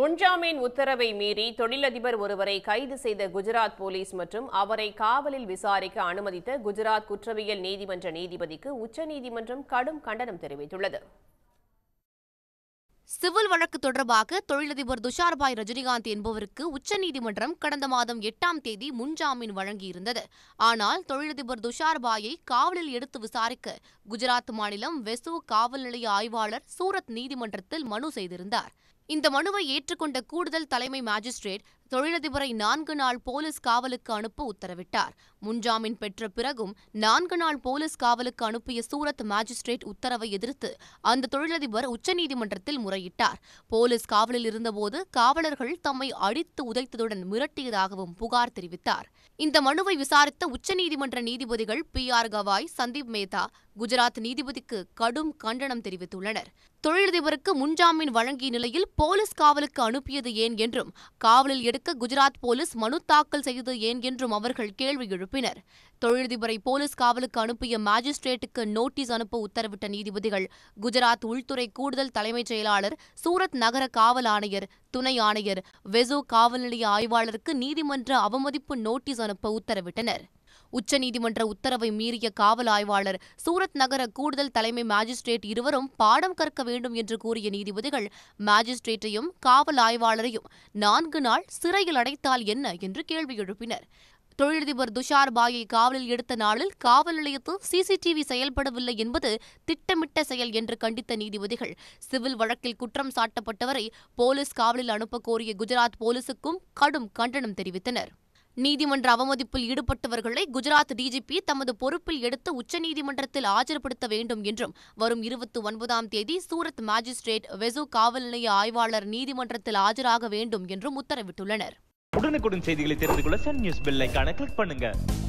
முன்ஜாமீன் உத்தரவை மீறி தொழிலதிபர் ஒருவரை கைது செய்த குஜராத் போலீஸ் மற்றும் அவரை காவலில் விசாரிக்க அனுமதித்த குஜராத் குற்றவியல் நீதிமன்ற நீதிபதிக்கு உச்சநீதிமன்றம் கடும் கண்டனம் தெரிவித்துள்ளது சிவில் வழக்கு தொடர்பாக தொழிலதிபர் துஷார்பாய் ரஜினிகாந்த் என்பவருக்கு உச்சநீதிமன்றம் கடந்த மாதம் எட்டாம் தேதி முன்ஜாமீன் வழங்கியிருந்தது ஆனால் தொழிலதிபர் துஷார்பாயை காவலில் எடுத்து விசாரிக்க குஜராத் மாநிலம் வெசு காவல் நிலைய ஆய்வாளர் சூரத் நீதிமன்றத்தில் மனு செய்திருந்தார் இந்த மனுவை ஏற்றுக்கொண்ட கூடுதல் தலைமை மாஜிஸ்ட்ரேட் தொழிலதிபரை நான்கு நாள் போலீஸ் காவலுக்கு அனுப்ப உத்தரவிட்டார் முன்ஜாமீன் பெற்ற பிறகும் நான்கு நாள் போலீஸ் காவலுக்கு அனுப்பிய சூரத் மாஜிஸ்ட்ரேட் உத்தரவை எதிர்த்து அந்த தொழிலதிபர் உச்சநீதிமன்றத்தில் முறையிட்டார் போலீஸ் காவலில் இருந்தபோது காவலர்கள் தம்மை அடித்து உதைத்ததுடன் மிரட்டியதாகவும் புகார் தெரிவித்தார் இந்த மனுவை விசாரித்த உச்சநீதிமன்ற நீதிபதிகள் பி ஆர் கவாய் சந்தீப் மேத்தா குஜராத் நீதிபதிக்கு கடும் கண்டனம் தெரிவித்துள்ளனர் தொழிலதிபருக்கு முன்ஜாமீன் வழங்கிய நிலையில் போலீஸ் காவலுக்கு அனுப்பியது ஏன் என்றும் காவலில் எடுக்க குஜராத் போலீஸ் மனு தாக்கல் செய்தது ஏன் என்றும் அவர்கள் கேள்வி எழுப்பினர் தொழிலதிபரை போலீஸ் காவலுக்கு அனுப்பிய மாஜிஸ்ட்ரேட்டுக்கு நோட்டீஸ் அனுப்ப உத்தரவிட்ட நீதிபதிகள் குஜராத் உள்துறை கூடுதல் தலைமைச் செயலாளர் சூரத் நகர காவல் ஆணையர் துணை ஆணையர் வெசோ காவல் நிலைய ஆய்வாளருக்கு நீதிமன்ற அவமதிப்பு நோட்டீஸ் அனுப்ப உத்தரவிட்டனர் உச்சநீதிமன்ற உத்தரவை மீறிய காவல் ஆய்வாளர் சூரத் நகர கூடுதல் தலைமை மாஜிஸ்ட்ரேட் இருவரும் பாடம் கற்க வேண்டும் என்று கூறிய நீதிபதிகள் மாஜிஸ்ட்ரேட்டையும் காவல் ஆய்வாளரையும் நான்கு நாள் சிறையில் அடைத்தால் என்ன என்று கேள்வி எழுப்பினர் தொழிலதிபர் துஷார் பாயை காவலில் எடுத்த நாளில் காவல் நிலையத்தில் சிசிடிவி செயல்படவில்லை என்பது திட்டமிட்ட செயல் என்று கண்டித்த நீதிபதிகள் சிவில் வழக்கில் குற்றம் சாட்டப்பட்டவரை போலீஸ் காவலில் அனுப்ப கோரிய குஜராத் போலீசுக்கும் கடும் கண்டனம் தெரிவித்தனர் நீதிமன்ற அவமதிப்பில் ஈடுபட்டவர்களை குஜராத் டிஜிபி தமது பொறுப்பில் எடுத்து உச்சநீதிமன்றத்தில் ஆஜர்படுத்த வேண்டும் என்றும் வரும் இருபத்தி ஒன்பதாம் தேதி சூரத் மாஜிஸ்ட்ரேட் வெசு காவல் நிலைய ஆய்வாளர் நீதிமன்றத்தில் ஆஜராக வேண்டும் என்றும் உத்தரவிட்டுள்ளனர் உடனுக்குடன் செய்திகளை தெரிந்து கொள்ள சன் நியூஸ் கிளிக் பண்ணுங்க